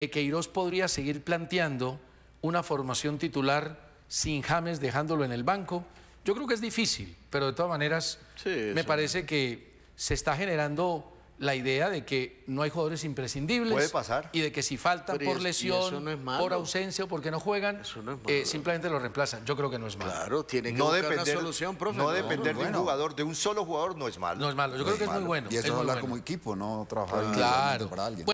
que Queiroz podría seguir planteando una formación titular sin James dejándolo en el banco. Yo creo que es difícil, pero de todas maneras me parece que se está generando la idea de que no hay jugadores imprescindibles. Y de que si faltan por lesión, por ausencia o porque no juegan, eh, simplemente lo reemplazan. Yo creo que no es malo. Claro, tiene que no depender, una solución, profe. No, depender de un jugador, de un solo jugador, no es malo. No es malo. Yo creo que es muy bueno. Y eso es hablar como equipo, no trabajar claro. para alguien.